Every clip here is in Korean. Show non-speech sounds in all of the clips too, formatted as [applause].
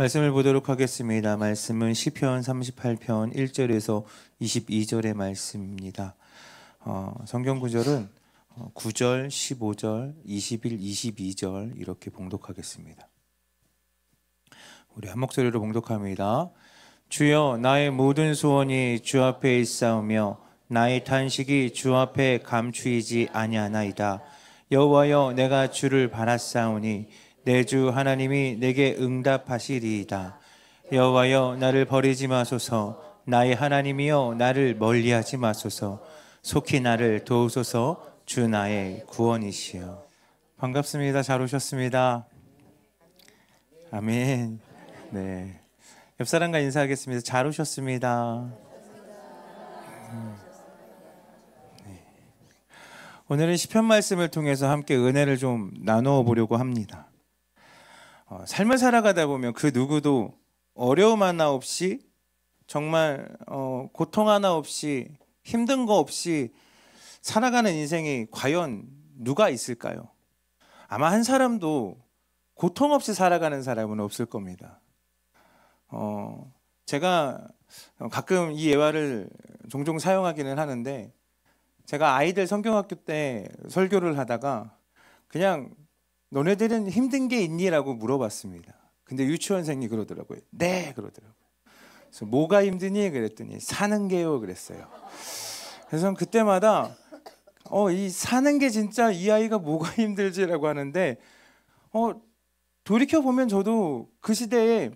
말씀을 보도록 하겠습니다. 말씀은 시편 38편 1절에서 22절의 말씀입니다. 어, 성경 구절은 9절, 15절, 21, 22절 이렇게 봉독하겠습니다. 우리 한 목소리로 봉독합니다. 주여 나의 모든 소원이 주 앞에 있사오며 나의 탄식이 주 앞에 감추이지 아니하나이다. 여호와여 내가 주를 바라사오니 내주 하나님이 내게 응답하시리이다. 여호와여 나를 버리지 마소서. 나의 하나님이여 나를 멀리하지 마소서. 속히 나를 도우소서. 주 나의 구원이시여. 반갑습니다. 잘 오셨습니다. 아멘. 네. 옆 사람과 인사하겠습니다. 잘 오셨습니다. 네. 오늘은 시편 말씀을 통해서 함께 은혜를 좀 나누어 보려고 합니다. 어, 삶을 살아가다 보면 그 누구도 어려움 하나 없이 정말 어, 고통 하나 없이 힘든 거 없이 살아가는 인생이 과연 누가 있을까요? 아마 한 사람도 고통 없이 살아가는 사람은 없을 겁니다. 어, 제가 어, 가끔 이 예화를 종종 사용하기는 하는데 제가 아이들 성경학교 때 설교를 하다가 그냥 너네들은 힘든 게 있니라고 물어봤습니다. 근데 유치원생이 그러더라고요. 네 그러더라고요. 그래서 뭐가 힘드니 그랬더니 사는 게요 그랬어요. 그래서 그때마다 어 이 사는 게 진짜 이 아이가 뭐가 [laughs] 힘들지라고 하는데 어 돌이켜 보면 저도 그 시대에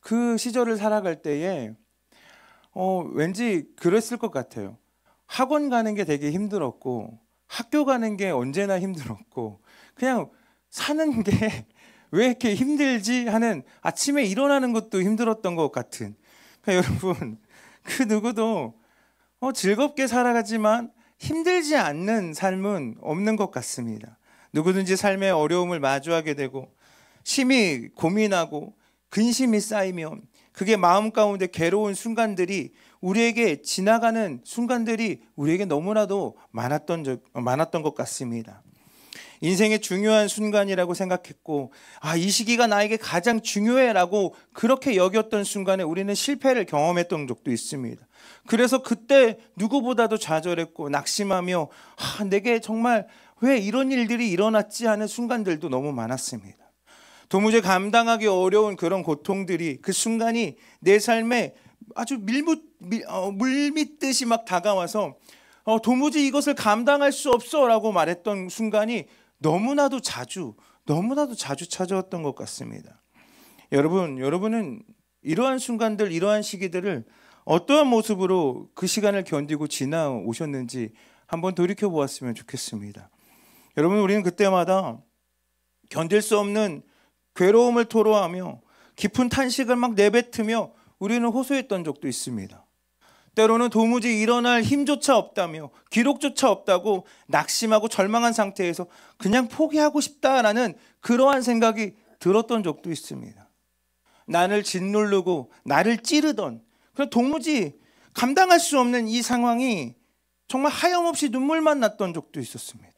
그 시절을 살아갈 때에 어 왠지 그랬을 것 같아요. 학원 가는 게 되게 힘들었고 학교 가는 게 언제나 힘들었고 그냥 사는 게 왜 [laughs] 이렇게 힘들지 하는 아침에 일어나는 것도 힘들었던 것 같은 그러니까 여러분 [laughs] 그 누구도 어, 즐겁게 살아가지만 힘들지 않는 삶은 없는 것 같습니다. 누구든지 삶의 어려움을 마주하게 되고 심히 고민하고 근심이 쌓이면 그게 마음 가운데 괴로운 순간들이 우리에게 지나가는 순간들이 우리에게 너무나도 많았던 적, 많았던 것 같습니다. 인생의 중요한 순간이라고 생각했고, 아, 이 시기가 나에게 가장 중요해라고 그렇게 여겼던 순간에 우리는 실패를 경험했던 적도 있습니다. 그래서 그때 누구보다도 좌절했고, 낙심하며, 아, 내게 정말 왜 이런 일들이 일어났지 하는 순간들도 너무 많았습니다. 도무지 감당하기 어려운 그런 고통들이 그 순간이 내 삶에 아주 밀물, 밀, 어, 물밑듯이 막 다가와서 어, 도무지 이것을 감당할 수 없어라고 말했던 순간이 너무나도 자주 너무나도 자주 찾아왔던 것 같습니다. 여러분, 여러분은 이러한 순간들, 이러한 시기들을 어떠한 모습으로 그 시간을 견디고 지나오셨는지 한번 돌이켜 보았으면 좋겠습니다. 여러분, 우리는 그때마다 견딜 수 없는 괴로움을 토로하며 깊은 탄식을 막 내뱉으며 우리는 호소했던 적도 있습니다. 때로는 도무지 일어날 힘조차 없다며 기록조차 없다고 낙심하고 절망한 상태에서 그냥 포기하고 싶다라는 그러한 생각이 들었던 적도 있습니다. 나를 짓누르고 나를 찌르던 그런 도무지 감당할 수 없는 이 상황이 정말 하염없이 눈물만 났던 적도 있었습니다.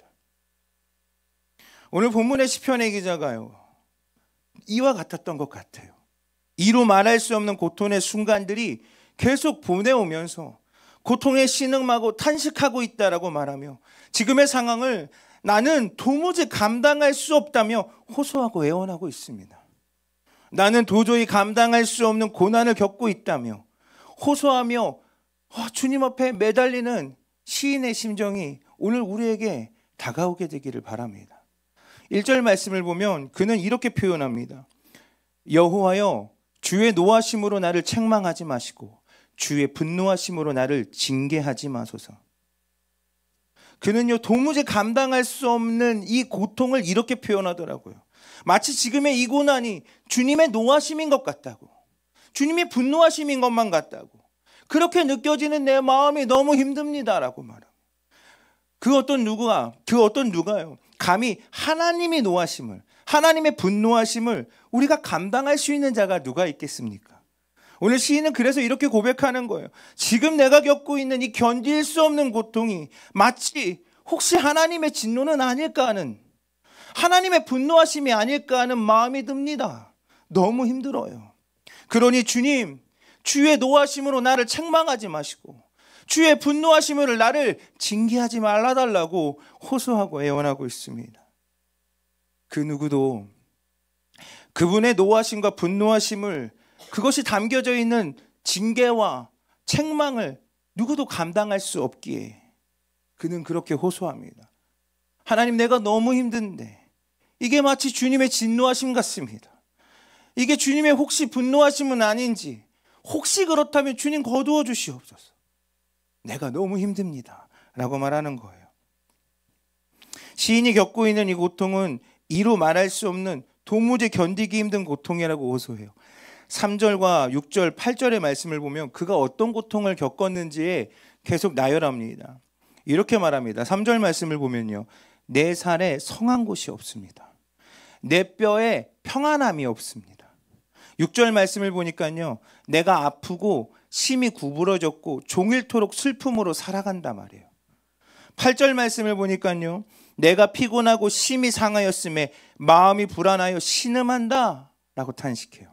오늘 본문의 시편의 기자가요. 이와 같았던 것 같아요. 이로 말할 수 없는 고통의 순간들이 계속 보내오면서 고통에 신음하고 탄식하고 있다라고 말하며 지금의 상황을 나는 도무지 감당할 수 없다며 호소하고 애원하고 있습니다. 나는 도저히 감당할 수 없는 고난을 겪고 있다며 호소하며 어, 주님 앞에 매달리는 시인의 심정이 오늘 우리에게 다가오게 되기를 바랍니다. 1절 말씀을 보면 그는 이렇게 표현합니다. 여호와여 주의 노하심으로 나를 책망하지 마시고 주의 분노하심으로 나를 징계하지 마소서. 그는요, 도무지 감당할 수 없는 이 고통을 이렇게 표현하더라고요. 마치 지금의 이 고난이 주님의 노하심인 것 같다고. 주님의 분노하심인 것만 같다고. 그렇게 느껴지는 내 마음이 너무 힘듭니다라고 말합니그 어떤 누구가, 그 어떤 누가요. 감히 하나님이 노하심을, 하나님의 분노하심을 우리가 감당할 수 있는 자가 누가 있겠습니까? 오늘 시인은 그래서 이렇게 고백하는 거예요. 지금 내가 겪고 있는 이 견딜 수 없는 고통이 마치 혹시 하나님의 진노는 아닐까 하는 하나님의 분노하심이 아닐까 하는 마음이 듭니다. 너무 힘들어요. 그러니 주님, 주의 노하심으로 나를 책망하지 마시고 주의 분노하심으로 나를 징계하지 말라달라고 호소하고 애원하고 있습니다. 그 누구도 그분의 노하심과 분노하심을 그것이 담겨져 있는 징계와 책망을 누구도 감당할 수 없기에 그는 그렇게 호소합니다. 하나님 내가 너무 힘든데 이게 마치 주님의 진노하심 같습니다. 이게 주님의 혹시 분노하심은 아닌지 혹시 그렇다면 주님 거두어 주시옵소서. 내가 너무 힘듭니다. 라고 말하는 거예요. 시인이 겪고 있는 이 고통은 이로 말할 수 없는 도무지 견디기 힘든 고통이라고 호소해요. 3절과 6절, 8절의 말씀을 보면 그가 어떤 고통을 겪었는지에 계속 나열합니다. 이렇게 말합니다. 3절 말씀을 보면요. 내 살에 성한 곳이 없습니다. 내 뼈에 평안함이 없습니다. 6절 말씀을 보니까요. 내가 아프고 심이 구부러졌고 종일토록 슬픔으로 살아간다 말이에요. 8절 말씀을 보니까요. 내가 피곤하고 심이 상하였음에 마음이 불안하여 신음한다 라고 탄식해요.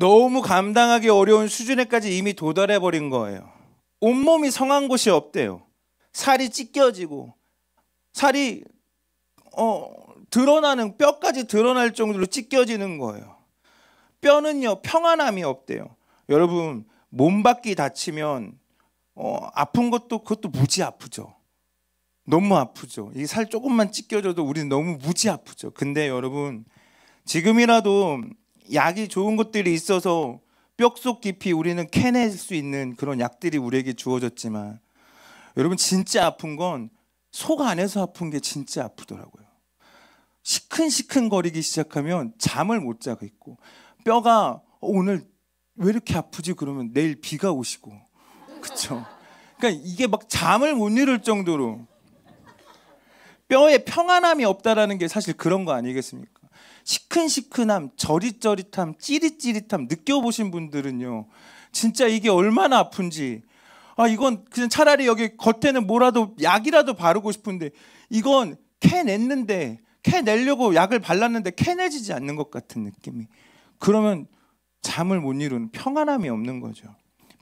너무 감당하기 어려운 수준에까지 이미 도달해 버린 거예요. 온몸이 성한 곳이 없대요. 살이 찢겨지고 살이 어, 드러나는 뼈까지 드러날 정도로 찢겨지는 거예요. 뼈는요 평안함이 없대요. 여러분 몸 밖이 다치면 어, 아픈 것도 그것도 무지 아프죠. 너무 아프죠. 이 살 조금만 찢겨져도 우리는 너무 무지 아프죠. 근데 여러분 지금이라도 약이 좋은 것들이 있어서 뼛속 깊이 우리는 캐낼 수 있는 그런 약들이 우리에게 주어졌지만 여러분 진짜 아픈 건 속 안에서 아픈 게 진짜 아프더라고요. 시큰시큰 거리기 시작하면 잠을 못자고있고 뼈가 오늘 왜 이렇게 아프지 그러면 내일 비가 오시고 그쵸? 그러니까 이게 막 잠을 못 이룰 정도로 뼈에 평안함이 없다라는 게 사실 그런 거 아니겠습니까? 시큰시큰함, 저릿저릿함, 찌릿찌릿함 느껴보신 분들은요. 진짜 이게 얼마나 아픈지. 아, 이건 그냥 차라리 여기 겉에는 뭐라도 약이라도 바르고 싶은데 이건 캐냈는데 캐내려고 약을 발랐는데 캐내지지 않는 것 같은 느낌이. 그러면 잠을 못 이루는 평안함이 없는 거죠.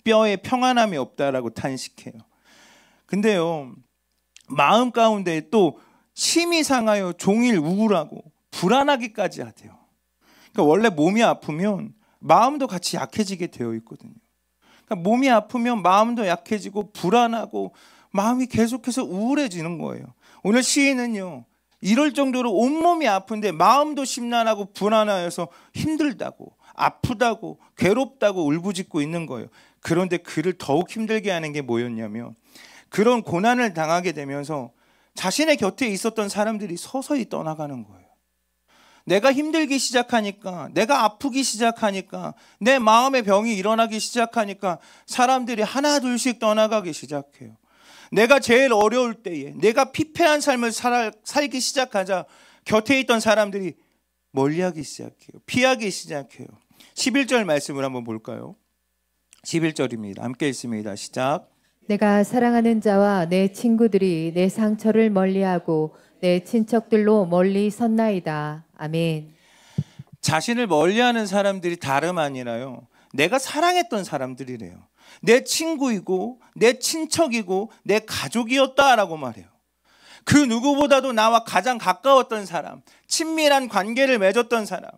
뼈에 평안함이 없다라고 탄식해요. 근데요. 마음 가운데 또심이 상하여 종일 우울하고 불안하기까지 하대요. 그러니까 원래 몸이 아프면 마음도 같이 약해지게 되어 있거든요. 그러니까 몸이 아프면 마음도 약해지고 불안하고 마음이 계속해서 우울해지는 거예요. 오늘 시인은요. 이럴 정도로 온몸이 아픈데 마음도 심란하고 불안하여서 힘들다고 아프다고 괴롭다고 울부짖고 있는 거예요. 그런데 그를 더욱 힘들게 하는 게 뭐였냐면 그런 고난을 당하게 되면서 자신의 곁에 있었던 사람들이 서서히 떠나가는 거예요. 내가 힘들기 시작하니까, 내가 아프기 시작하니까, 내 마음의 병이 일어나기 시작하니까 사람들이 하나둘씩 떠나가기 시작해요. 내가 제일 어려울 때에, 내가 피폐한 삶을 살, 살기 시작하자 곁에 있던 사람들이 멀리하기 시작해요. 피하기 시작해요. 11절 말씀을 한번 볼까요? 11절입니다. 함께 있습니다. 시작. 내가 사랑하는 자와 내 친구들이 내 상처를 멀리하고 내 친척들로 멀리 섰나이다. 아멘. 자신을 멀리하는 사람들이 다름 아니라요. 내가 사랑했던 사람들이래요. 내 친구이고 내 친척이고 내 가족이었다라고 말해요. 그 누구보다도 나와 가장 가까웠던 사람, 친밀한 관계를 맺었던 사람,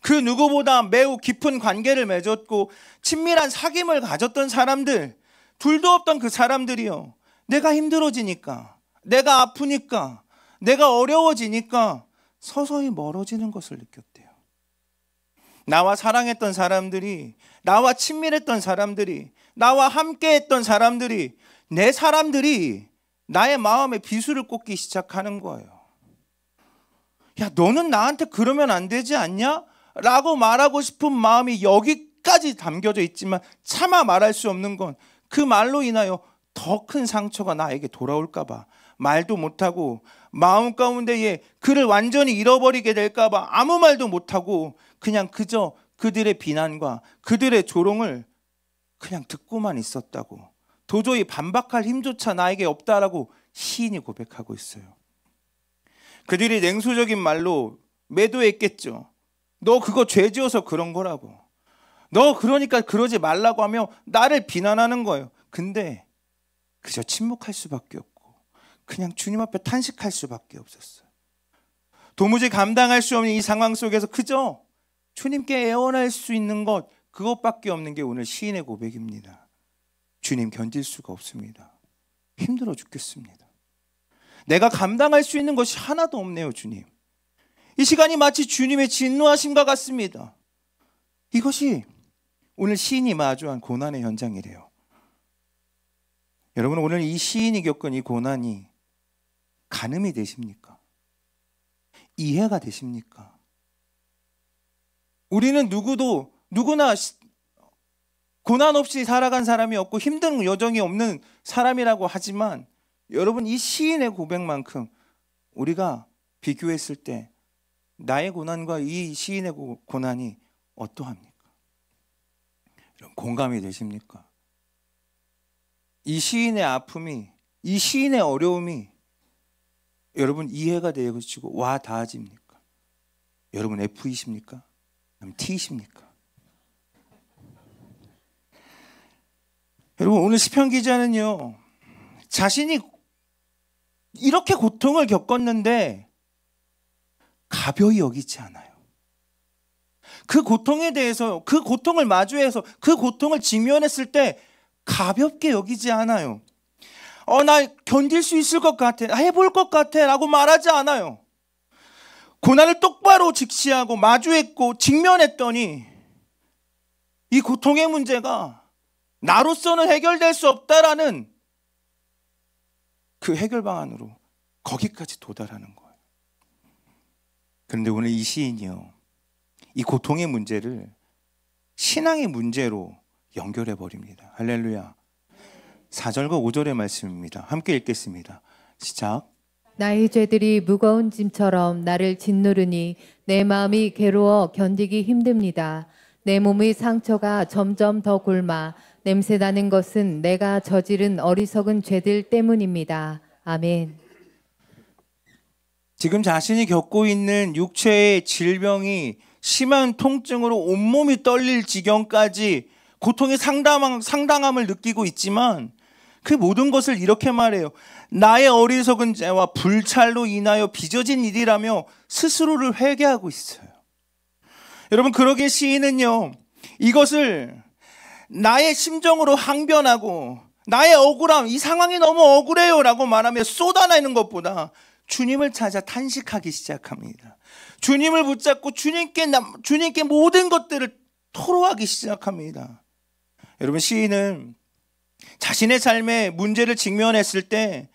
그 누구보다 매우 깊은 관계를 맺었고 친밀한 사귐을 가졌던 사람들, 둘도 없던 그 사람들이요. 내가 힘들어지니까, 내가 아프니까, 내가 어려워지니까 서서히 멀어지는 것을 느꼈대요. 나와 사랑했던 사람들이, 나와 친밀했던 사람들이, 나와 함께했던 사람들이, 내 사람들이 나의 마음에 비수를 꽂기 시작하는 거예요. 야, 너는 나한테 그러면 안 되지 않냐? 라고 말하고 싶은 마음이 여기까지 담겨져 있지만 차마 말할 수 없는 건 그 말로 인하여 더 큰 상처가 나에게 돌아올까봐 말도 못하고 마음 가운데에 그를 완전히 잃어버리게 될까봐 아무 말도 못하고 그냥 그저 그들의 비난과 그들의 조롱을 그냥 듣고만 있었다고 도저히 반박할 힘조차 나에게 없다라고 시인이 고백하고 있어요. 그들이 냉소적인 말로 매도했겠죠. 너 그거 죄 지어서 그런 거라고. 너 그러니까 그러지 말라고 하며 나를 비난하는 거예요. 근데 그저 침묵할 수밖에 없고. 그냥 주님 앞에 탄식할 수밖에 없었어요. 도무지 감당할 수 없는 이 상황 속에서 그저 주님께 애원할 수 있는 것 그것밖에 없는 게 오늘 시인의 고백입니다. 주님 견딜 수가 없습니다. 힘들어 죽겠습니다. 내가 감당할 수 있는 것이 하나도 없네요, 주님. 이 시간이 마치 주님의 진노하심과 같습니다. 이것이 오늘 시인이 마주한 고난의 현장이래요. 여러분 오늘 이 시인이 겪은 이 고난이 가늠이 되십니까? 이해가 되십니까? 우리는 누구도 누구나 고난 없이 살아간 사람이 없고 힘든 여정이 없는 사람이라고 하지만 여러분 이 시인의 고백만큼 우리가 비교했을 때 나의 고난과 이 시인의 고난이 어떠합니까? 여러분 공감이 되십니까? 이 시인의 아픔이 이 시인의 어려움이 여러분 이해가 되어지고 와 닿아집니까? 여러분 F이십니까? 아니면 T이십니까? 여러분 오늘 시편 기자는요 자신이 이렇게 고통을 겪었는데 가벼이 여기지 않아요. 그 고통에 대해서 그 고통을 마주해서 그 고통을 직면했을 때 가볍게 여기지 않아요. 어, 나 견딜 수 있을 것 같아. 해볼 것 같아. 라고 말하지 않아요. 고난을 똑바로 직시하고 마주했고 직면했더니 이 고통의 문제가 나로서는 해결될 수 없다라는 그 해결 방안으로 거기까지 도달하는 거예요. 그런데 오늘 이 시인이요. 이 고통의 문제를 신앙의 문제로 연결해 버립니다. 할렐루야. 4절과 5절의 말씀입니다. 함께 읽겠습니다. 시작. 나의 죄들이 무거운 짐처럼 나를 짓누르니 내 마음이 괴로워 견디기 힘듭니다. 내 몸의 상처가 점점 더 골마 냄새 나는 것은 내가 저지른 어리석은 죄들 때문입니다. 아멘. 지금 자신이 겪고 있는 육체의 질병이 심한 통증으로 온몸이 떨릴 지경까지 고통의 상당함, 상당함을 느끼고 있지만 그 모든 것을 이렇게 말해요. 나의 어리석은 죄와 불찰로 인하여 빚어진 일이라며 스스로를 회개하고 있어요. 여러분 그러기 시인은요. 이것을 나의 심정으로 항변하고 나의 억울함 이 상황이 너무 억울해요라고 말하며 쏟아내는 것보다 주님을 찾아 탄식하기 시작합니다. 주님을 붙잡고 주님께 주님께 모든 것들을 토로하기 시작합니다. 여러분 시인은 자신의 삶에 문제를 직면했을 때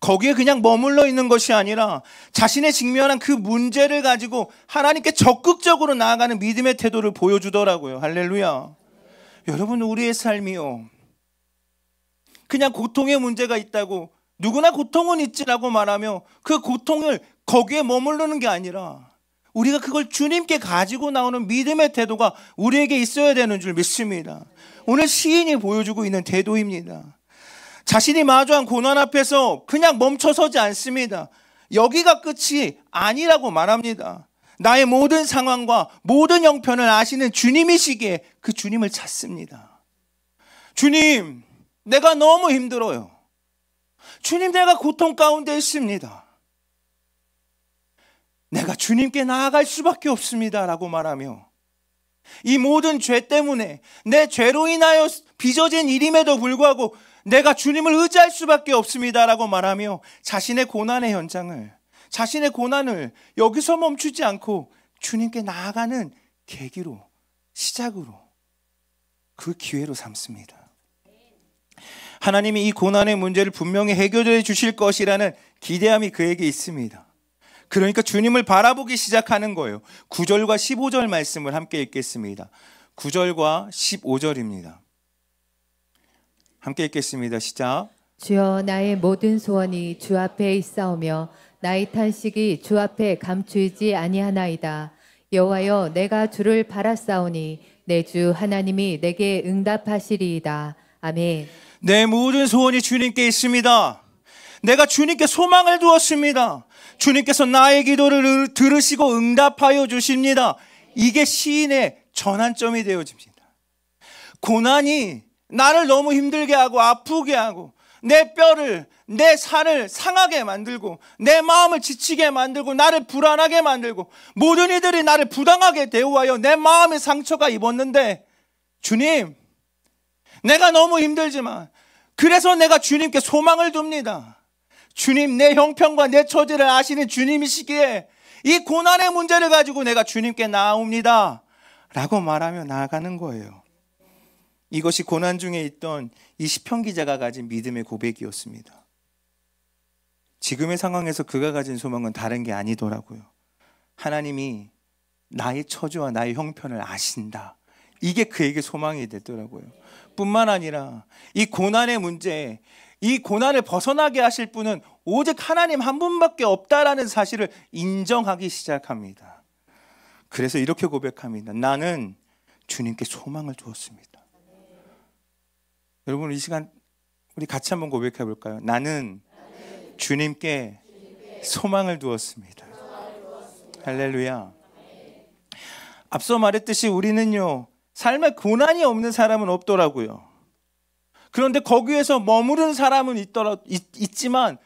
거기에 그냥 머물러 있는 것이 아니라 자신의 직면한 그 문제를 가지고 하나님께 적극적으로 나아가는 믿음의 태도를 보여주더라고요. 할렐루야. 여러분, 우리의 삶이요. 그냥 고통의 문제가 있다고 누구나 고통은 있지라고 말하며 그 고통을 거기에 머무르는 게 아니라 우리가 그걸 주님께 가지고 나오는 믿음의 태도가 우리에게 있어야 되는 줄 믿습니다. 오늘 시인이 보여주고 있는 태도입니다. 자신이 마주한 고난 앞에서 그냥 멈춰서지 않습니다. 여기가 끝이 아니라고 말합니다. 나의 모든 상황과 모든 형편을 아시는 주님이시기에 그 주님을 찾습니다. 주님, 내가 너무 힘들어요. 주님, 내가 고통 가운데 있습니다. 내가 주님께 나아갈 수밖에 없습니다. 라고 말하며 이 모든 죄 때문에 내 죄로 인하여 빚어진 일임에도 불구하고 내가 주님을 의지할 수밖에 없습니다. 라고 말하며 자신의 고난의 현장을, 자신의 고난을 여기서 멈추지 않고 주님께 나아가는 계기로, 시작으로, 그 기회로 삼습니다. 하나님이 이 고난의 문제를 분명히 해결해 주실 것이라는 기대함이 그에게 있습니다. 그러니까 주님을 바라보기 시작하는 거예요. 9절과 15절 말씀을 함께 읽겠습니다. 9절과 15절입니다. 함께 읽겠습니다. 시작. 주여 나의 모든 소원이 주 앞에 있사오며 나의 탄식이 주 앞에 감추이지 아니하나이다. 여호와여 내가 주를 바라사오니 내 주 하나님이 내게 응답하시리이다. 아멘. 내 모든 소원이 주님께 있습니다. 내가 주님께 소망을 두었습니다. 주님께서 나의 기도를 들으시고 응답하여 주십니다. 이게 시인의 전환점이 되어집니다. 고난이 나를 너무 힘들게 하고 아프게 하고 내 뼈를 내 살을 상하게 만들고 내 마음을 지치게 만들고 나를 불안하게 만들고 모든 이들이 나를 부당하게 대우하여 내 마음의 상처가 입었는데 주님 내가 너무 힘들지만 그래서 내가 주님께 소망을 둡니다. 주님 내 형편과 내 처지를 아시는 주님이시기에 이 고난의 문제를 가지고 내가 주님께 나옵니다. 라고 말하며 나아가는 거예요. 이것이 고난 중에 있던 이 시편 기자가 가진 믿음의 고백이었습니다. 지금의 상황에서 그가 가진 소망은 다른 게 아니더라고요. 하나님이 나의 처지와 나의 형편을 아신다. 이게 그에게 소망이 됐더라고요. 뿐만 아니라 이 고난의 문제, 이 고난을 벗어나게 하실 분은 오직 하나님 한 분밖에 없다라는 사실을 인정하기 시작합니다. 그래서 이렇게 고백합니다. 나는 주님께 소망을 두었습니다. 여러분 이 시간 우리 같이 한번 고백해 볼까요? 나는 주님께 소망을 두었습니다. 할렐루야. 앞서 말했듯이 우리는요, 삶에 고난이 없는 사람은 없더라고요. 그런데 거기에서 머무르는 사람은 있더라 있, 있지만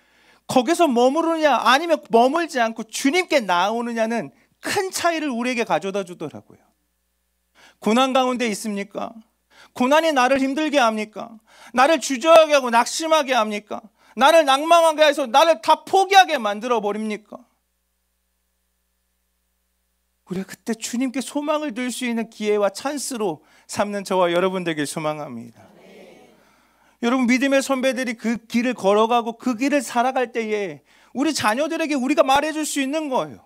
거기서 머무르냐 아니면 머물지 않고 주님께 나오느냐는 큰 차이를 우리에게 가져다 주더라고요. 고난 가운데 있습니까? 고난이 나를 힘들게 합니까? 나를 주저하게 하고 낙심하게 합니까? 나를 낭망하게 해서 나를 다 포기하게 만들어 버립니까? 우리가 그때 주님께 소망을 들수 있는 기회와 찬스로 삼는 저와 여러분 되길 소망합니다. 여러분 믿음의 선배들이 그 길을 걸어가고 그 길을 살아갈 때에 우리 자녀들에게 우리가 말해줄 수 있는 거예요.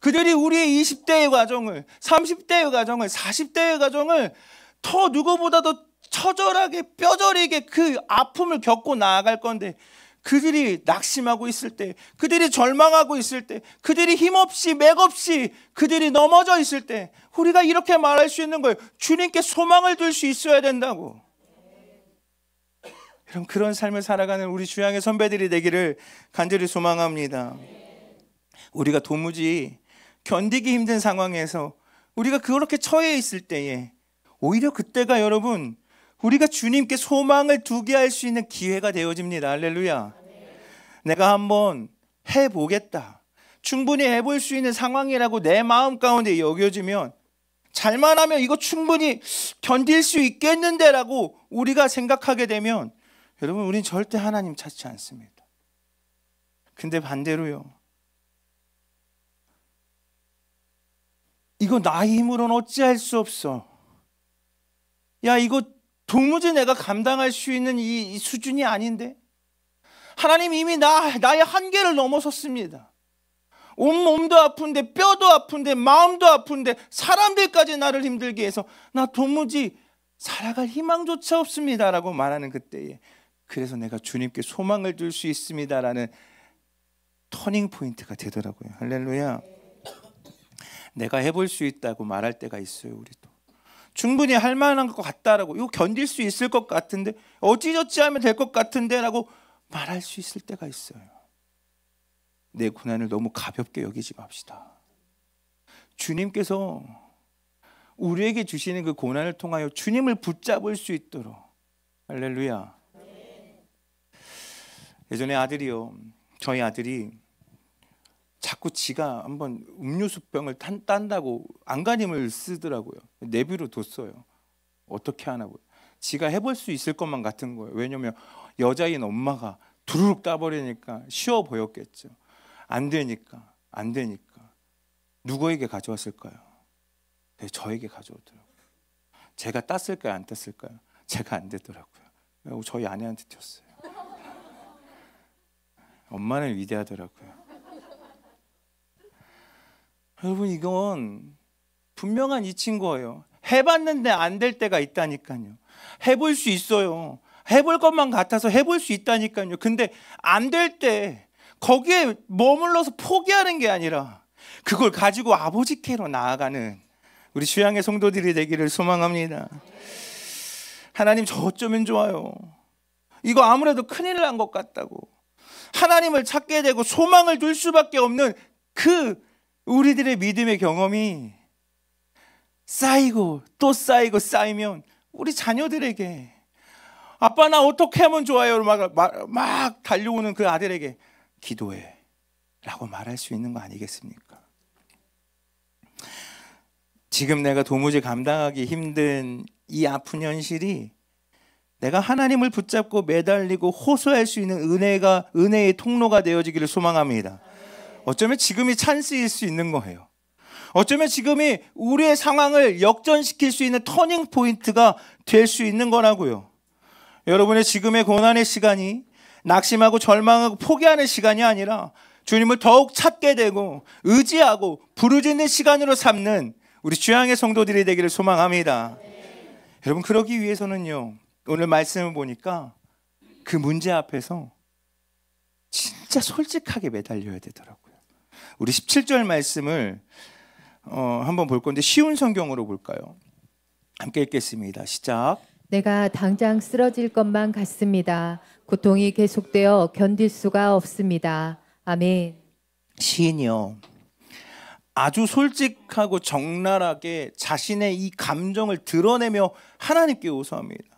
그들이 우리의 20대의 과정을, 30대의 과정을, 40대의 과정을 더 누구보다도 처절하게 뼈저리게 그 아픔을 겪고 나아갈 건데 그들이 낙심하고 있을 때, 그들이 절망하고 있을 때, 그들이 힘없이 맥없이 그들이 넘어져 있을 때 우리가 이렇게 말할 수 있는 거예요. 주님께 소망을 둘 수 있어야 된다고. 여러 그런 삶을 살아가는 우리 주양의 선배들이 되기를 간절히 소망합니다. 우리가 도무지 견디기 힘든 상황에서 우리가 그렇게 처해 있을 때에 오히려 그때가 여러분 우리가 주님께 소망을 두게 할 수 있는 기회가 되어집니다. 할렐루야. 내가 한번 해보겠다. 충분히 해볼 수 있는 상황이라고 내 마음 가운데 여겨지면 잘만 하면 이거 충분히 견딜 수 있겠는데라고 우리가 생각하게 되면 여러분, 우린 절대 하나님 찾지 않습니다. 근데 반대로요. 이거 나의 힘으로는 어찌할 수 없어. 야, 이거 도무지 내가 감당할 수 있는 이, 이 수준이 아닌데? 하나님 이미 나, 나의 한계를 넘어섰습니다. 온몸도 아픈데, 뼈도 아픈데, 마음도 아픈데, 사람들까지 나를 힘들게 해서 나 도무지 살아갈 희망조차 없습니다라고 말하는 그때에 그래서 내가 주님께 소망을 줄 수 있습니다라는 터닝 포인트가 되더라고요. 할렐루야. 내가 해볼 수 있다고 말할 때가 있어요. 우리도 충분히 할 만한 것 같다라고 이거 견딜 수 있을 것 같은데 어찌저찌 하면 될 것 같은데라고 말할 수 있을 때가 있어요. 내 고난을 너무 가볍게 여기지 맙시다. 주님께서 우리에게 주시는 그 고난을 통하여 주님을 붙잡을 수 있도록 할렐루야. 예전에 아들이요. 저희 아들이 자꾸 지가 한번 음료수병을 탄, 딴다고 안간힘을 쓰더라고요. 내비로 뒀어요. 어떻게 하나고요. 지가 해볼 수 있을 것만 같은 거예요. 왜냐면 여자인 엄마가 두루룩 따버리니까 쉬워 보였겠죠. 안 되니까, 안 되니까. 누구에게 가져왔을까요? 네, 저에게 가져오더라고요. 제가 땄을까요, 안 땄을까요? 제가 안 되더라고요. 저희 아내한테 튀었어요. 엄마는 위대하더라고요. 여러분 이건 분명한 이친 거예요. 해봤는데 안 될 때가 있다니까요. 해볼 수 있어요. 해볼 것만 같아서 해볼 수 있다니까요. 근데 안 될 때 거기에 머물러서 포기하는 게 아니라 그걸 가지고 아버지께로 나아가는 우리 주양의 성도들이 되기를 소망합니다. 하나님 저 어쩌면 좋아요. 이거 아무래도 큰일 난 것 같다고. 하나님을 찾게 되고 소망을 둘 수밖에 없는 그 우리들의 믿음의 경험이 쌓이고 또 쌓이고 쌓이면 우리 자녀들에게 아빠 나 어떻게 하면 좋아요 막, 막, 막 달려오는 그 아들에게 기도해 라고 말할 수 있는 거 아니겠습니까? 지금 내가 도무지 감당하기 힘든 이 아픈 현실이 내가 하나님을 붙잡고 매달리고 호소할 수 있는 은혜가 은혜의 통로가 되어지기를 소망합니다. 어쩌면 지금이 찬스일 수 있는 거예요. 어쩌면 지금이 우리의 상황을 역전시킬 수 있는 터닝 포인트가 될 수 있는 거라고요. 여러분의 지금의 고난의 시간이 낙심하고 절망하고 포기하는 시간이 아니라 주님을 더욱 찾게 되고 의지하고 부르짖는 시간으로 삼는 우리 주양의 성도들이 되기를 소망합니다. 여러분 그러기 위해서는요. 오늘 말씀을 보니까 그 문제 앞에서 진짜 솔직하게 매달려야 되더라고요. 우리 17절 말씀을 어, 한번 볼 건데 쉬운 성경으로 볼까요? 함께 읽겠습니다. 시작. 내가 당장 쓰러질 것만 같습니다. 고통이 계속되어 견딜 수가 없습니다. 아멘. 시인이요. 아주 솔직하고 적나라하게 자신의 이 감정을 드러내며 하나님께 호소합니다.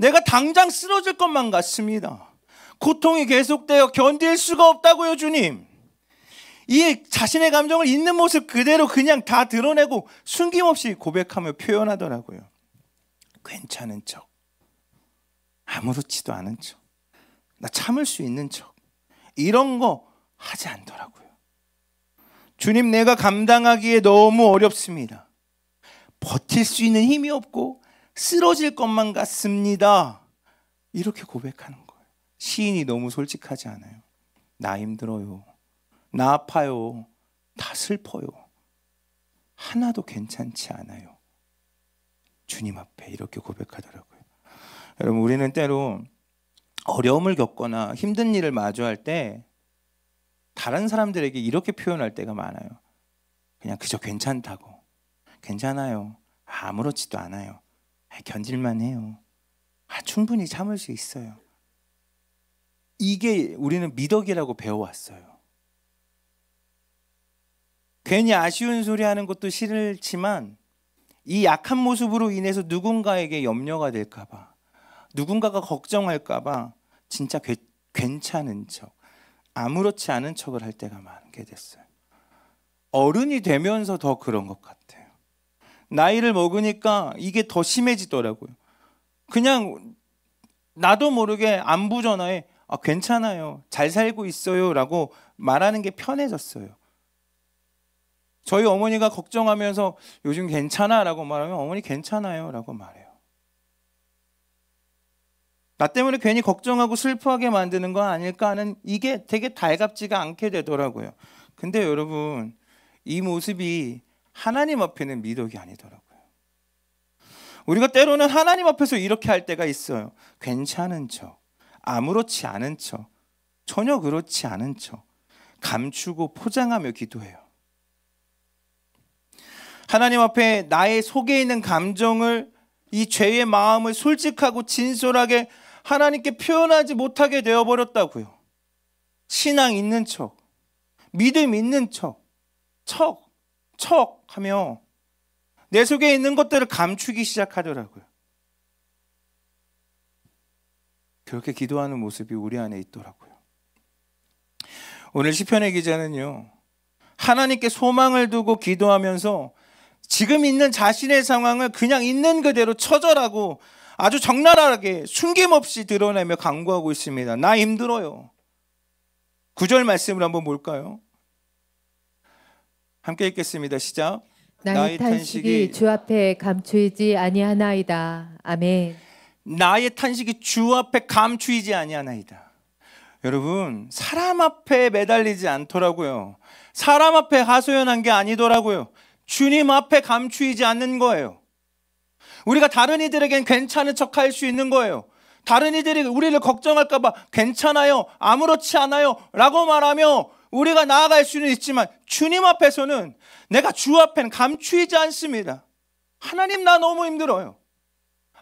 내가 당장 쓰러질 것만 같습니다. 고통이 계속되어 견딜 수가 없다고요, 주님. 이 자신의 감정을 있는 모습 그대로 그냥 다 드러내고 숨김없이 고백하며 표현하더라고요. 괜찮은 척. 아무렇지도 않은 척. 나 참을 수 있는 척. 이런 거 하지 않더라고요. 주님, 내가 감당하기에 너무 어렵습니다. 버틸 수 있는 힘이 없고, 쓰러질 것만 같습니다. 이렇게 고백하는 거예요. 시인이 너무 솔직하지 않아요. 나 힘들어요. 나 아파요. 다 슬퍼요. 하나도 괜찮지 않아요. 주님 앞에 이렇게 고백하더라고요. 여러분, 우리는 때로 어려움을 겪거나 힘든 일을 마주할 때 다른 사람들에게 이렇게 표현할 때가 많아요. 그냥 그저 괜찮다고. 괜찮아요. 아무렇지도 않아요. 아, 견딜만 해요. 아, 충분히 참을 수 있어요. 이게 우리는 미덕이라고 배워왔어요. 괜히 아쉬운 소리 하는 것도 싫지만 이 약한 모습으로 인해서 누군가에게 염려가 될까봐 누군가가 걱정할까봐 진짜 괴, 괜찮은 척 아무렇지 않은 척을 할 때가 많게 됐어요. 어른이 되면서 더 그런 것 같아요. 나이를 먹으니까 이게 더 심해지더라고요. 그냥 나도 모르게 안부 전화에 아, 괜찮아요. 잘 살고 있어요. 라고 말하는 게 편해졌어요. 저희 어머니가 걱정하면서 요즘 괜찮아? 라고 말하면 어머니 괜찮아요. 라고 말해요. 나 때문에 괜히 걱정하고 슬퍼하게 만드는 거 아닐까 하는 이게 되게 달갑지가 않게 되더라고요. 근데 여러분, 이 모습이 하나님 앞에는 미덕이 아니더라고요. 우리가 때로는 하나님 앞에서 이렇게 할 때가 있어요. 괜찮은 척, 아무렇지 않은 척, 전혀 그렇지 않은 척, 감추고 포장하며 기도해요. 하나님 앞에 나의 속에 있는 감정을 이 죄의 마음을 솔직하고 진솔하게 하나님께 표현하지 못하게 되어 버렸다고요. 신앙 있는 척, 믿음 있는 척, 척척 하며 내 속에 있는 것들을 감추기 시작하더라고요. 그렇게 기도하는 모습이 우리 안에 있더라고요. 오늘 시편의 기자는요. 하나님께 소망을 두고 기도하면서 지금 있는 자신의 상황을 그냥 있는 그대로 처절하고 아주 적나라하게 숨김없이 드러내며 강구하고 있습니다. 나 힘들어요. 구절 말씀을 한번 볼까요? 함께 읽겠습니다. 시작. 나의 탄식이 주 앞에 감추이지 아니하나이다. 아멘. 나의 탄식이 주 앞에 감추이지 아니하나이다. 여러분, 사람 앞에 매달리지 않더라고요. 사람 앞에 하소연한 게 아니더라고요. 주님 앞에 감추이지 않는 거예요. 우리가 다른 이들에겐 괜찮은 척할수 있는 거예요. 다른 이들이 우리를 걱정할까봐 괜찮아요. 아무렇지 않아요. 라고 말하며 우리가 나아갈 수는 있지만 주님 앞에서는 내가 주 앞엔 감추이지 않습니다. 하나님 나 너무 힘들어요.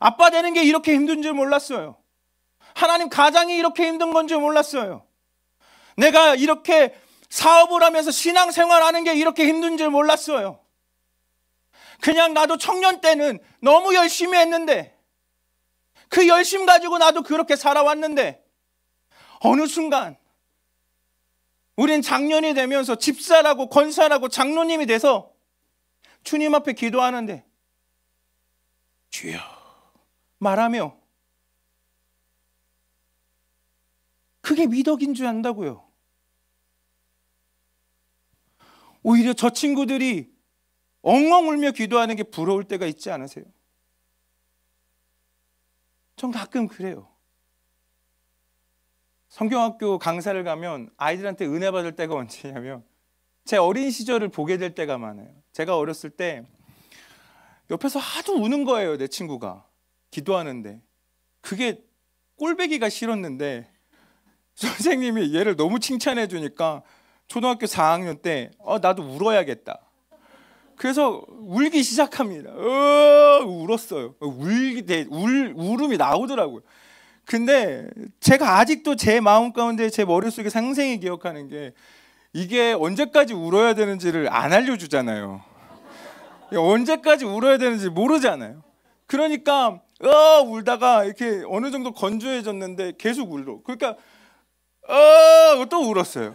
아빠 되는 게 이렇게 힘든 줄 몰랐어요. 하나님 가장이 이렇게 힘든 건 줄 몰랐어요. 내가 이렇게 사업을 하면서 신앙생활 하는 게 이렇게 힘든 줄 몰랐어요. 그냥 나도 청년 때는 너무 열심히 했는데 그 열심 가지고 나도 그렇게 살아왔는데 어느 순간 우린 장년이 되면서 집사라고 권사라고 장로님이 돼서 주님 앞에 기도하는데 주여 말하며 그게 미덕인 줄 안다고요. 오히려 저 친구들이 엉엉 울며 기도하는 게 부러울 때가 있지 않으세요? 전 가끔 그래요. 성경학교 강사를 가면 아이들한테 은혜 받을 때가 언제냐면 제 어린 시절을 보게 될 때가 많아요. 제가 어렸을 때 옆에서 하도 우는 거예요, 내 친구가. 기도하는데. 그게 꼴배기가 싫었는데 [laughs] 선생님이 얘를 너무 칭찬해 주니까 초등학교 4학년 때 어, 나도 울어야겠다. 그래서 울기 시작합니다. 어, 울었어요. 울기 대, 울 울음이 나오더라고요. 근데 제가 아직도 제 마음 가운데 제 머릿속에 상생이 기억하는 게 이게 언제까지 울어야 되는지를 안 알려주잖아요. 언제까지 울어야 되는지 모르잖아요. 그러니까 어 울다가 이렇게 어느 정도 건조해졌는데 계속 울어. 그러니까 어또 울었어요.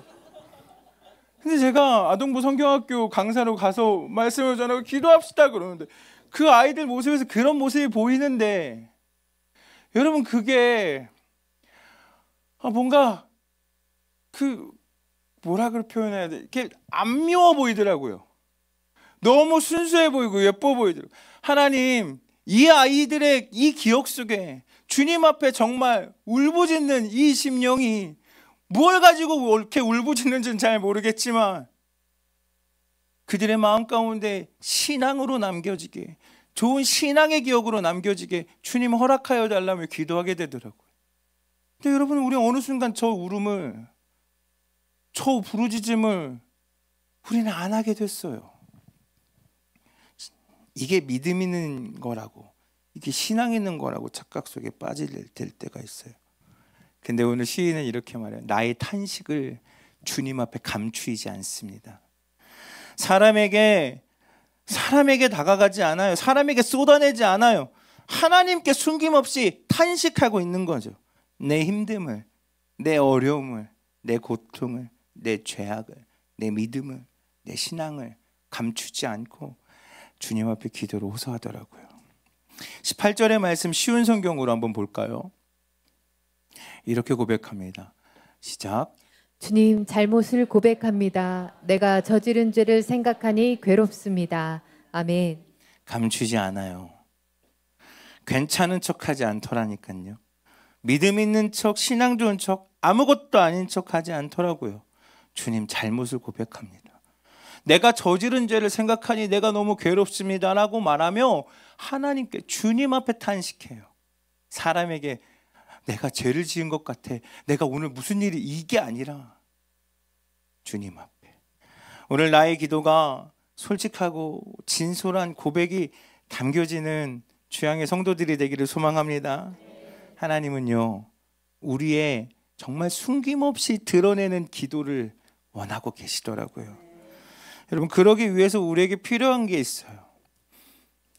근데 제가 아동부 성경학교 강사로 가서 말씀을 전하고 기도합시다 그러는데 그 아이들 모습에서 그런 모습이 보이는데 여러분 그게 아, 뭔가 그 뭐라 그 표현해야 돼? 이게 안 미워 보이더라고요. 너무 순수해 보이고 예뻐 보이더라고. 하나님 이 아이들의 이 기억 속에 주님 앞에 정말 울부짖는 이 심령이 무엇 가지고 이렇게 울부짖는지는 잘 모르겠지만 그들의 마음 가운데 신앙으로 남겨지게 좋은 신앙의 기억으로 남겨지게 주님 허락하여 달라며 기도하게 되더라고요. 근데 여러분 우리 어느 순간 저 울음을 저 부르짖음을 우리는 안 하게 됐어요. 이게 믿음 있는 거라고 이게 신앙 있는 거라고 착각 속에 빠질 될 때가 있어요. 근데 오늘 시인은 이렇게 말해요. 나의 탄식을 주님 앞에 감추이지 않습니다. 사람에게 사람에게 다가가지 않아요. 사람에게 쏟아내지 않아요. 하나님께 숨김없이 탄식하고 있는 거죠. 내 힘듦을, 내 어려움을, 내 고통을, 내 죄악을, 내 믿음을, 내 신앙을 감추지 않고 주님 앞에 기도를 호소하더라고요. 18절의 말씀 쉬운 성경으로 한번 볼까요? 이렇게 고백합니다. 시작. 주님, 잘못을 고백합니다. 내가 저지른 죄를 생각하니 괴롭습니다. 아멘. 감추지 않아요. 괜찮은 척하지 않더라니까요. 믿음 있는 척, 신앙 좋은 척, 아무것도 아닌 척하지 않더라고요. 주님 잘못을 고백합니다. 내가 저지른 죄를 생각하니 내가 너무 괴롭습니다라고 말하며 하나님께 주님 앞에 탄식해요. 사람에게 내가 죄를 지은 것 같아. 내가 오늘 무슨 일이 이게 아니라 주님 앞에. 오늘 나의 기도가 솔직하고 진솔한 고백이 담겨지는 주양의 성도들이 되기를 소망합니다. 하나님은요, 우리의 정말 숨김없이 드러내는 기도를 원하고 계시더라고요. 여러분, 그러기 위해서 우리에게 필요한 게 있어요.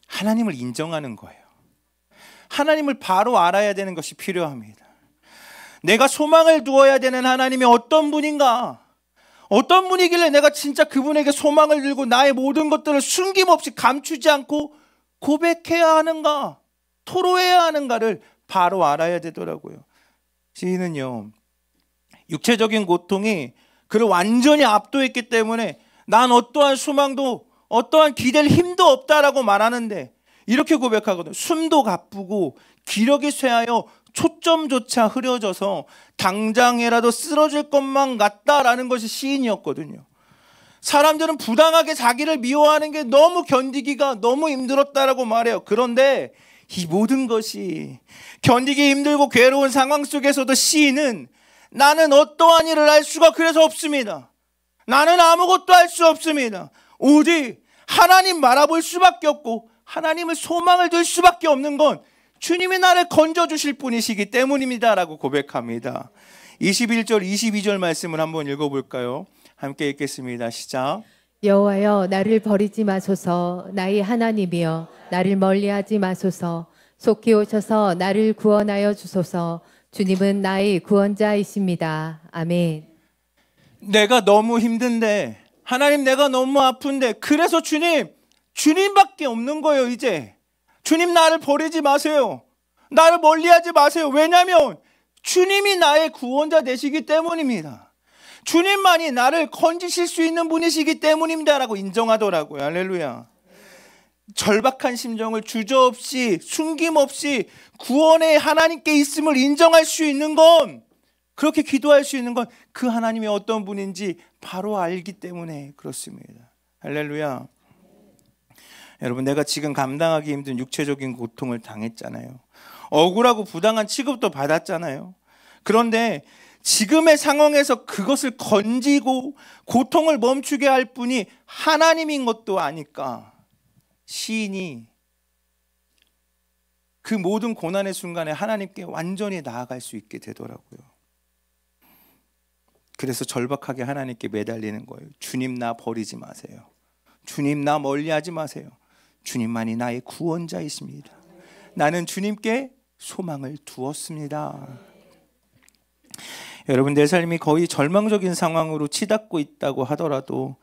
하나님을 인정하는 거예요. 하나님을 바로 알아야 되는 것이 필요합니다. 내가 소망을 두어야 되는 하나님이 어떤 분인가? 어떤 분이길래 내가 진짜 그분에게 소망을 들고 나의 모든 것들을 숨김없이 감추지 않고 고백해야 하는가? 토로해야 하는가를 바로 알아야 되더라고요. 시인은요, 육체적인 고통이 그를 완전히 압도했기 때문에 난 어떠한 소망도 어떠한 기댈 힘도 없다라고 말하는데 이렇게 고백하거든요. 숨도 가쁘고 기력이 쇠하여 초점조차 흐려져서 당장에라도 쓰러질 것만 같다라는 것이 시인이었거든요. 사람들은 부당하게 자기를 미워하는 게 너무 견디기가 너무 힘들었다라고 말해요. 그런데 이 모든 것이 견디기 힘들고 괴로운 상황 속에서도 시인은 나는 어떠한 일을 할 수가 그래서 없습니다. 나는 아무것도 할 수 없습니다. 오직 하나님 바라볼 수밖에 없고 하나님을 소망을 둘 수밖에 없는 건 주님이 나를 건져주실 분이시기 때문입니다라고 고백합니다. 21절, 22절 말씀을 한번 읽어볼까요? 함께 읽겠습니다. 시작. 여호와여 나를 버리지 마소서 나의 하나님이여 나를 멀리하지 마소서 속히 오셔서 나를 구원하여 주소서 주님은 나의 구원자이십니다. 아멘. 내가 너무 힘든데 하나님 내가 너무 아픈데 그래서 주님 주님밖에 없는 거예요, 이제. 주님 나를 버리지 마세요. 나를 멀리하지 마세요. 왜냐하면 주님이 나의 구원자 되시기 때문입니다. 주님만이 나를 건지실 수 있는 분이시기 때문입니다라고 인정하더라고요. 할렐루야. 절박한 심정을 주저없이 숨김없이 구원의 하나님께 있음을 인정할 수 있는 건 그렇게 기도할 수 있는 건 그 하나님이 어떤 분인지 바로 알기 때문에 그렇습니다. 할렐루야. 여러분 내가 지금 감당하기 힘든 육체적인 고통을 당했잖아요. 억울하고 부당한 취급도 받았잖아요. 그런데 지금의 상황에서 그것을 건지고 고통을 멈추게 할 분이 하나님인 것도 아니까 시인이 그 모든 고난의 순간에 하나님께 완전히 나아갈 수 있게 되더라고요. 그래서 절박하게 하나님께 매달리는 거예요. 주님 나 버리지 마세요. 주님 나 멀리 하지 마세요. 주님만이 나의 구원자이십니다. 나는 주님께 소망을 두었습니다. 여러분 내 삶이 거의 절망적인 상황으로 치닫고 있다고 하더라도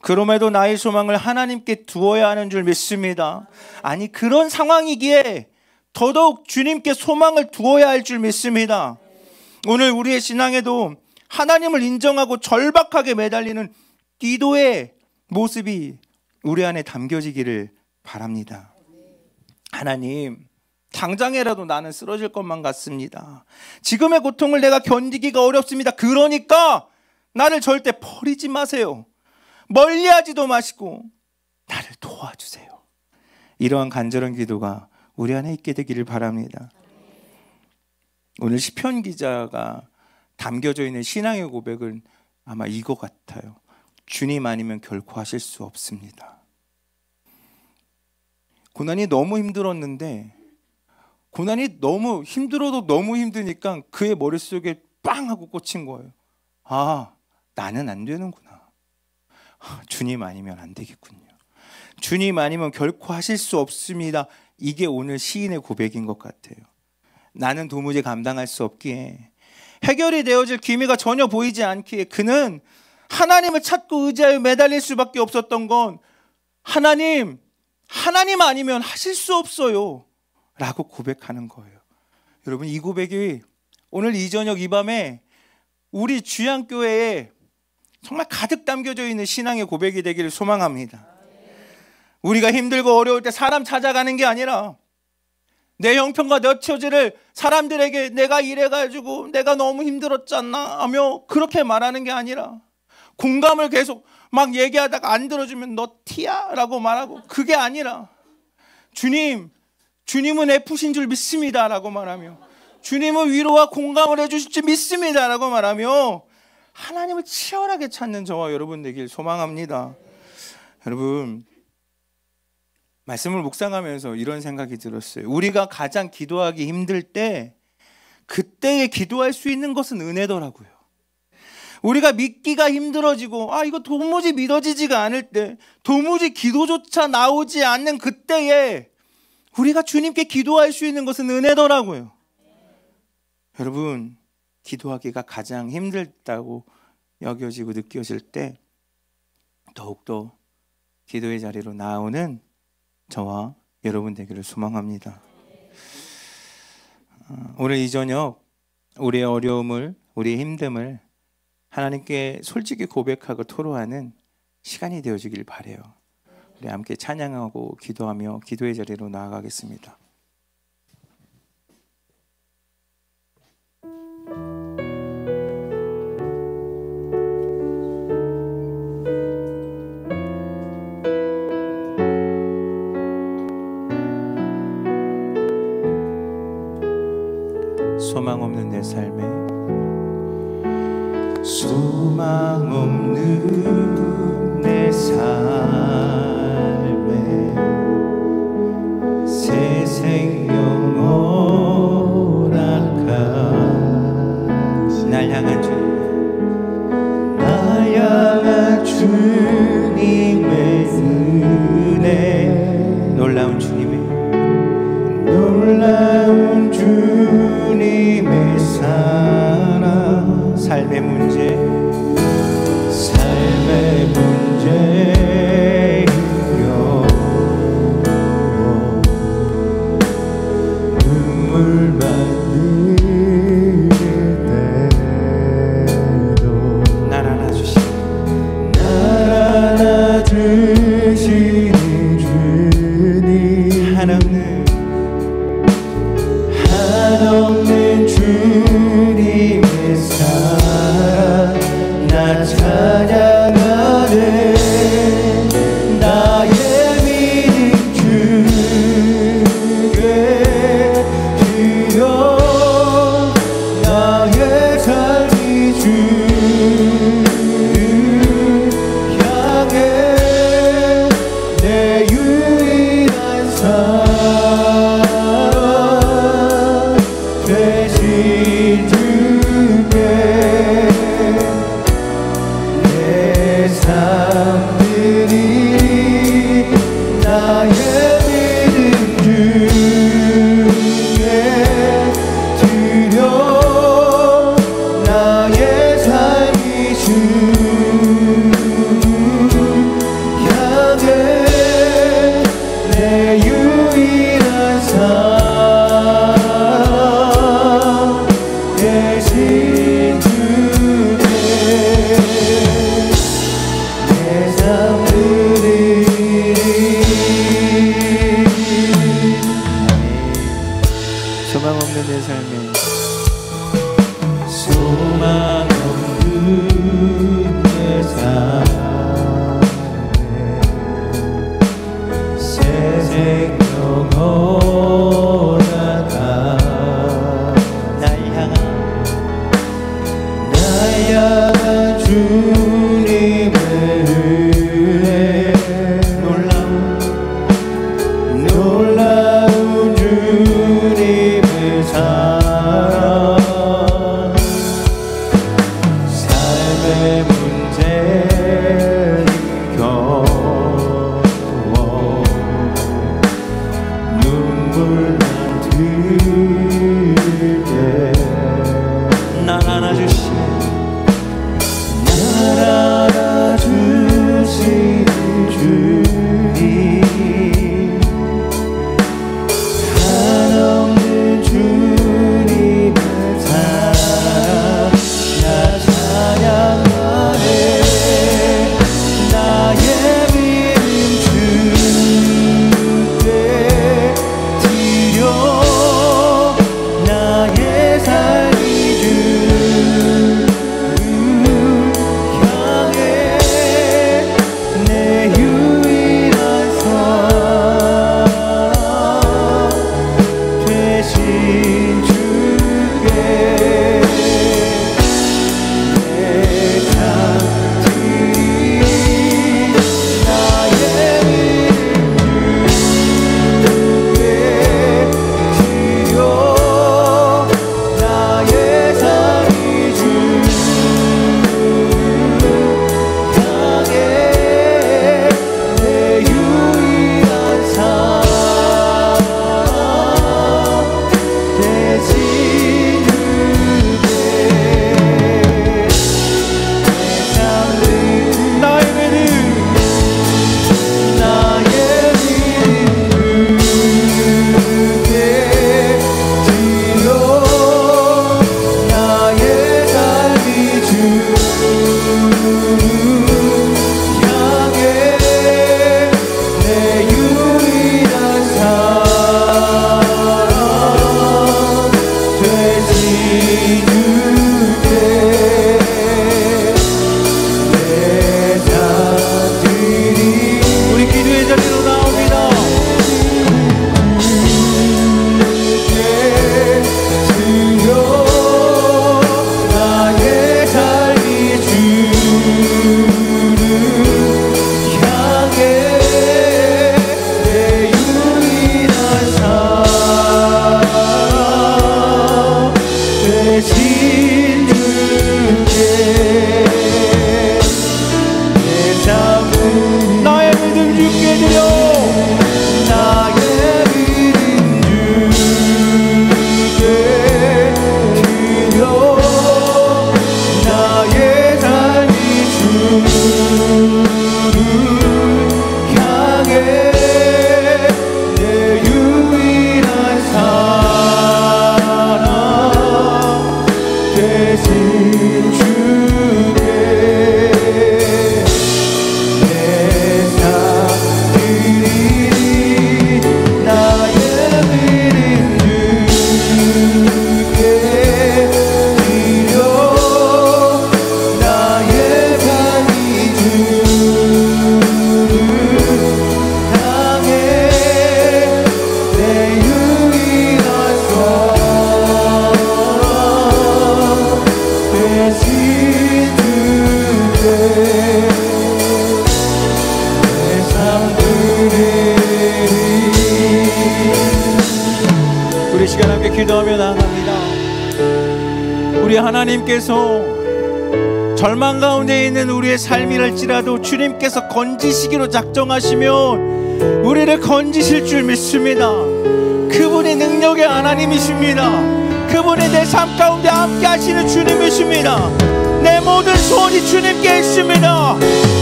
그럼에도 나의 소망을 하나님께 두어야 하는 줄 믿습니다. 아니 그런 상황이기에 더더욱 주님께 소망을 두어야 할 줄 믿습니다. 오늘 우리의 신앙에도 하나님을 인정하고 절박하게 매달리는 기도의 모습이 우리 안에 담겨지기를 바랍니다. 하나님, 당장에라도 나는 쓰러질 것만 같습니다. 지금의 고통을 내가 견디기가 어렵습니다. 그러니까 나를 절대 버리지 마세요. 멀리하지도 마시고 나를 도와주세요. 이러한 간절한 기도가 우리 안에 있게 되기를 바랍니다. 오늘 시편 기자가 담겨져 있는 신앙의 고백은 아마 이거 같아요. 주님 아니면 결코 하실 수 없습니다. 고난이 너무 힘들었는데 고난이 너무 힘들어도 너무 힘드니까 그의 머릿속에 빵 하고 꽂힌 거예요. 아, 나는 안 되는구나. 아, 주님 아니면 안 되겠군요. 주님 아니면 결코 하실 수 없습니다. 이게 오늘 시인의 고백인 것 같아요. 나는 도무지 감당할 수 없기에 해결이 되어질 기미가 전혀 보이지 않기에 그는 하나님을 찾고 의지하여 매달릴 수밖에 없었던 건 하나님 하나님 아니면 하실 수 없어요. 라고 고백하는 거예요. 여러분, 이 고백이 오늘 이 저녁 이 밤에 우리 주양교회에 정말 가득 담겨져 있는 신앙의 고백이 되기를 소망합니다. 우리가 힘들고 어려울 때 사람 찾아가는 게 아니라 내 형편과 내 처지를 사람들에게 내가 이래가지고 내가 너무 힘들었잖아 하며 그렇게 말하는 게 아니라 공감을 계속 막 얘기하다가 안 들어주면 너 티야? 라고 말하고 그게 아니라 주님, 주님은 F신 줄 믿습니다. 라고 말하며 주님은 위로와 공감을 해주실 줄 믿습니다. 라고 말하며 하나님을 치열하게 찾는 저와 여러분 되길 소망합니다. 여러분, 말씀을 묵상하면서 이런 생각이 들었어요. 우리가 가장 기도하기 힘들 때 그때에 기도할 수 있는 것은 은혜더라고요. 우리가 믿기가 힘들어지고, 아, 이거 도무지 믿어지지가 않을 때, 도무지 기도조차 나오지 않는 그때에 우리가 주님께 기도할 수 있는 것은 은혜더라고요. 여러분, 기도하기가 가장 힘들다고 여겨지고 느껴질 때, 더욱더 기도의 자리로 나오는 저와 여러분 되기를 소망합니다. 오늘 어, 이 저녁 우리의 어려움을, 우리의 힘듦을 하나님께 솔직히 고백하고 토로하는 시간이 되어지길 바래요. 우리 함께 찬양하고 기도하며 기도의 자리로 나아가겠습니다. 소망 없는 내 삶에 소망 없는 내 삶에 새 생명 허락하날 향한 주님 날 향한 주님의 은혜 놀라운 주님의 놀라운 주님의 삶 삶의 문제 삶의 문제 discernment. you 하나님께서 절망 가운데 있는 우리의 삶이랄지라도 주님께서 건지시기로 작정하시면 우리를 건지실 줄 믿습니다. 그분의 능력의 하나님이십니다. 그분의 내삶 가운데 함께 하시는 주님이십니다. 내 모든 소원이 주님께 있습니다.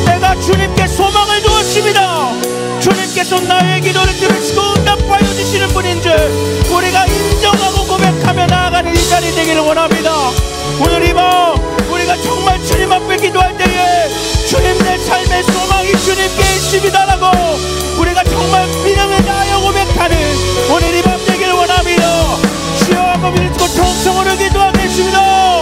내가 주님께 소망을 두었습니다. 주님께서 나의 기도를 들으시고 응답하여 주시는 분인 줄 우리가 인정하고 고백하며 나아가는 이 자리 되기를 원합니다 오늘 이밤 우리가 정말 주님 앞에 기도할 때에 주님 내 삶의 소망이 주님께 있습니다라고 우리가 정말 비명을 다하여 고백하는 오늘 이밤 되기를 원합니다 주여 하고 일으고 통성으로 기도하겠습니다